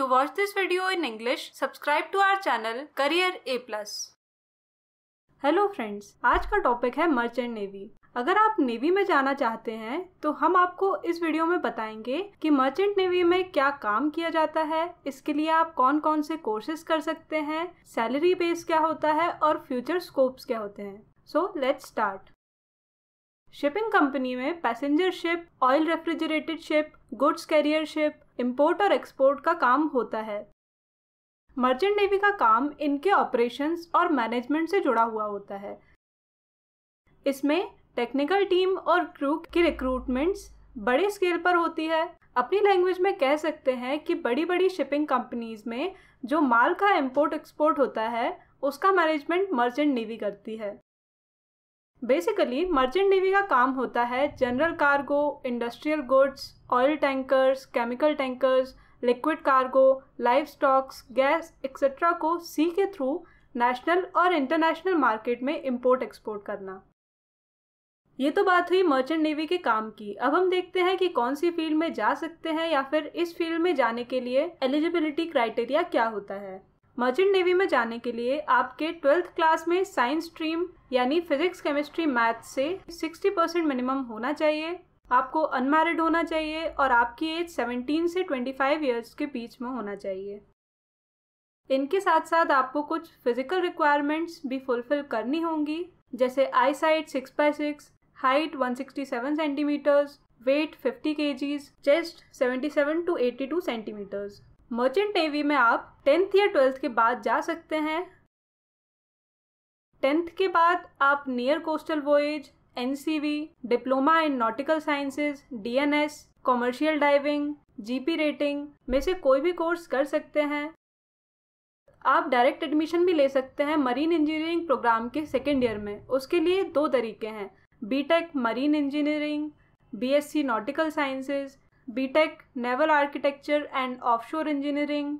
To watch this video in English, subscribe to our channel Career A+. Hello friends आज का topic है merchant navy अगर आप navy में जाना चाहते हैं तो हम आपको इस वीडियो में बताएंगे कि मर्चेंट नेवी में क्या काम किया जाता है इसके लिए आप कौन कौन से कोर्सेज कर सकते हैं सैलरी बेस क्या होता है और फ्यूचर स्कोप्स क्या होते हैं so let's start shipping company में passenger ship oil refrigerated ship goods carrier ship import और एक्सपोर्ट का काम होता है मर्चेंट नेवी का काम इनके ऑपरेशंस और मैनेजमेंट से जुड़ा हुआ होता है इसमें टेक्निकल टीम और क्रू की रिक्रूटमेंट्स बड़े स्केल पर होती है अपनी लैंग्वेज में कह सकते हैं कि बड़ी बड़ी शिपिंग कंपनीज में जो माल का इम्पोर्ट एक्सपोर्ट होता है उसका मैनेजमेंट मर्चेंट नेवी करती है बेसिकली मर्चेंट नेवी का काम होता है general cargo industrial goods oil tankers chemical tankers liquid cargo life stocks gas etcetera को सी के थ्रू नेशनल और इंटरनेशनल मार्केट में इम्पोर्ट एक्सपोर्ट करना ये तो बात हुई मर्चेंट नेवी के काम की अब हम देखते हैं कि कौन सी फील्ड में जा सकते हैं या फिर इस फील्ड में जाने के लिए एलिजिबिलिटी क्राइटेरिया क्या होता है मर्चेंट नेवी में जाने के लिए आपके ट्वेल्थ क्लास में साइंस स्ट्रीम यानी फिजिक्स केमिस्ट्री मैथ से 60 परसेंट मिनिमम होना चाहिए आपको अनमैरिड होना चाहिए और आपकी एज 17 से 25 इयर्स के बीच में होना चाहिए इनके साथ साथ आपको कुछ फिजिकल रिक्वायरमेंट्स भी फुलफिल करनी होंगी जैसे eyesight six by six height one sixty seven centimetres weight fifty K Gs chest seven two two centimetres merchant navy में आप टेंथ या ट्वेल्थ के बाद जा सकते हैं टेंथ के बाद आप near coastal voyage an diploma in nautical sciences DNS commercial diving GP rating में से कोई भी कोर्स कर सकते हैं आप डायरेक्ट एडमिशन भी ले सकते हैं मरीन इंजीनियरिंग प्रोग्राम के सेकेंड ईयर में उसके लिए दो तरीके हैं BTech marine engineering BSc nautical sciences BTech naval architecture and offshore engineering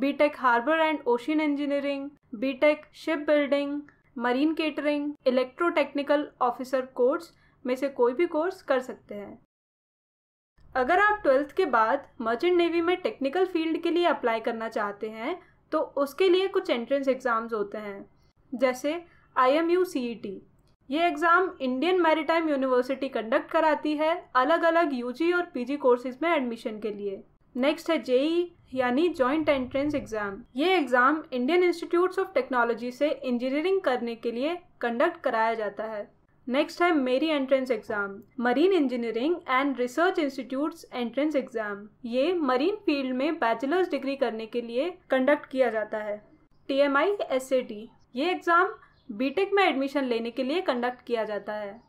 BTech harbour and ocean engineering BTech shipbuilding marine catering electrotechnical officer course में से कोई भी कोर्स कर सकते हैं अगर आप ट्वेल्थ के बाद मर्चेंट नेवी में टेक्निकल फील्ड के लिए अप्लाई करना चाहते हैं तो उसके लिए कुछ एंट्रेंस एग्ज़ाम्स होते हैं जैसे I M U C E T ये exam Indian maritime university conduct कराती है अलग अलग यूजी और पीजी कोर्सेज में एडमिशन के लिए नेक्स्ट है जेई e, यानी जॉइंट एंट्रेंस एग्ज़ाम ये exam Indian institute of technology से इंजीनियरिंग करने के लिए कंडक्ट कराया जाता है नेक्स्ट है MERI entrance exam marine engineering and research institute entrance exam ये मरीन फील्ड में बैचलर्स डिग्री करने के लिए कंडक्ट किया जाता है T M I S A T ये एग्जाम बीटेक में एडमिशन लेने के लिए कंडक्ट किया जाता है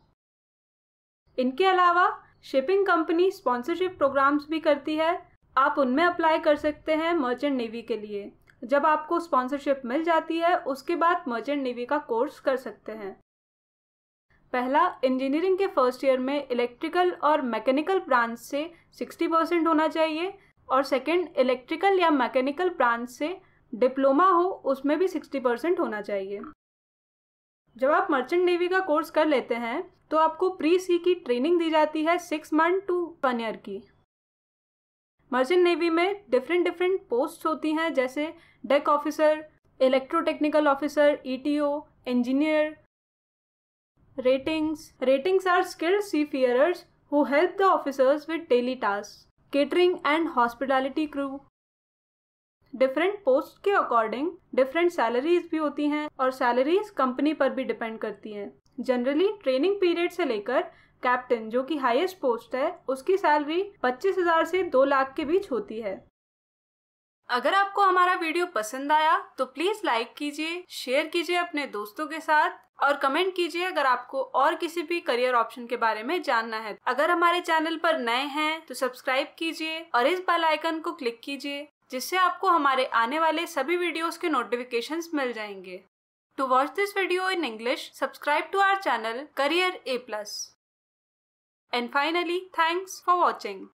इनके अलावा शिपिंग कंपनी स्पॉन्सरशिप प्रोग्राम्स भी करती है आप उनमें अप्लाई कर सकते हैं मर्चेंट नेवी के लिए जब आपको स्पॉन्सरशिप मिल जाती है उसके बाद मर्चेंट नेवी का कोर्स कर सकते हैं पहला इंजीनियरिंग के फर्स्ट ईयर में इलेक्ट्रिकल और मैकेनिकल ब्रांच से 60 परसेंट होना चाहिए और सेकंड इलेक्ट्रिकल या मैकेनिकल ब्रांच से डिप्लोमा हो उसमें भी 60 परसेंट होना चाहिए जब आप मर्चेंट नेवी का कोर्स कर लेते हैं तो आपको प्री सी की ट्रेनिंग दी जाती है six month to one year की मर्चेंट नेवी में डिफरेंट डिफरेंट पोस्ट होती हैं जैसे deck officer electrotechnical officer or engineer ratings are skilled sea seafarers who help the officers with daily task catering and hospitality crew different post के according different salaries भी होती हैं और salaries company पर भी डिपेंड करती हैं जनरली ट्रेनिंग पीरियड से लेकर कैप्टन जो कि हाईएस्ट पोस्ट है उसकी सैलरी 25,000 से 2 लाख के बीच होती है अगर आपको हमारा वीडियो पसंद आया तो प्लीज लाइक कीजिए शेयर कीजिए अपने दोस्तों के साथ और कमेंट कीजिए अगर आपको और किसी भी करियर ऑप्शन के बारे में जानना है अगर हमारे चैनल पर नए हैं तो सब्सक्राइब कीजिए और इस बेल आइकन को क्लिक कीजिए जिससे आपको हमारे आने वाले सभी वीडियोस के नोटिफिकेशंस मिल जाएंगे to watch this video in English subscribe to our channel career A plus and finally thanks for watching